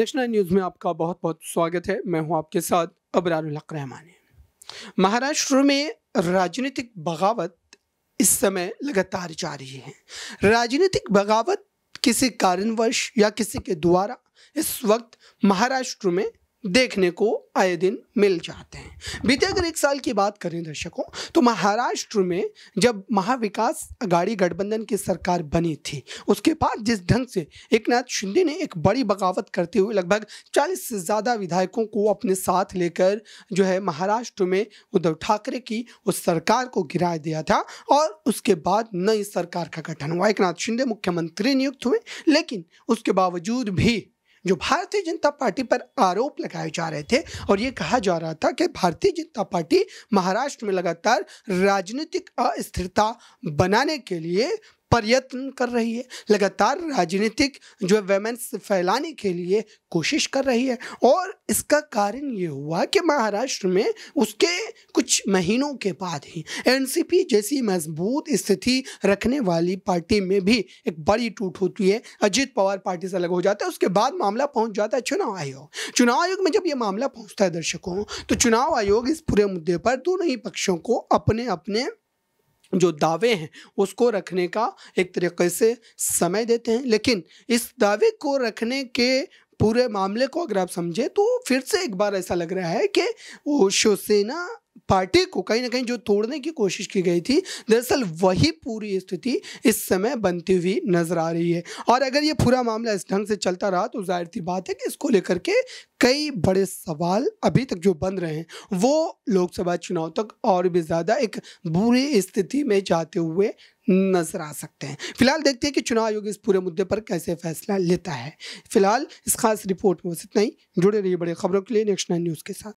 national news में आपका बहुत बहुत स्वागत है मैं हूं आपके साथ अबरारहक रहमानी महाराष्ट्र में राजनीतिक बगावत इस समय लगातार जारी है राजनीतिक बगावत किसी कारणवश या किसी के द्वारा इस वक्त महाराष्ट्र में देखने को आए दिन मिल जाते हैं बीते अगर एक साल की बात करें दर्शकों तो महाराष्ट्र में जब महाविकास अगाड़ी गठबंधन की सरकार बनी थी उसके बाद जिस ढंग से एक नाथ शिंदे ने एक बड़ी बगावत करते हुए लगभग 40 से ज़्यादा विधायकों को अपने साथ लेकर जो है महाराष्ट्र में उद्धव ठाकरे की उस सरकार को गिरा दिया था और उसके बाद नई सरकार का गठन हुआ एक नाथ शिंदे मुख्यमंत्री नियुक्त हुए लेकिन उसके बावजूद भी जो भारतीय जनता पार्टी पर आरोप लगाए जा रहे थे और ये कहा जा रहा था कि भारतीय जनता पार्टी महाराष्ट्र में लगातार राजनीतिक अस्थिरता बनाने के लिए प्रयत्न कर रही है लगातार राजनीतिक जो है वेमेंस फैलाने के लिए कोशिश कर रही है और इसका कारण ये हुआ कि महाराष्ट्र में उसके कुछ महीनों के बाद ही एनसीपी जैसी मजबूत स्थिति रखने वाली पार्टी में भी एक बड़ी टूट होती है अजीत पवार पार्टी से अलग हो जाता है उसके बाद मामला पहुंच जाता है चुनाव आयोग चुनाव आयोग में जब ये मामला पहुंचता है दर्शकों तो चुनाव आयोग इस पूरे मुद्दे पर दोनों ही पक्षों को अपने अपने जो दावे हैं उसको रखने का एक तरीके से समय देते हैं लेकिन इस दावे को रखने के पूरे मामले को अगर आप समझें तो फिर से एक बार ऐसा लग रहा है कि वो शिवसेना पार्टी को कहीं ना कहीं जो तोड़ने की कोशिश की गई थी दरअसल वही पूरी स्थिति इस समय बनती हुई नजर आ रही है और अगर ये पूरा मामला इस ढंग से चलता रहा तो जाहिर सी बात है कि इसको लेकर के कई बड़े सवाल अभी तक जो बन रहे हैं वो लोकसभा चुनाव तक और भी ज़्यादा एक बुरी स्थिति में जाते हुए नजर आ सकते हैं फिलहाल देखते हैं कि चुनाव आयोग इस पूरे मुद्दे पर कैसे फैसला लेता है फिलहाल इस खास रिपोर्ट में बस इतना ही जुड़े रहिए बड़े खबरों के लिए नेक्स्ट नाइन न्यूज़ के साथ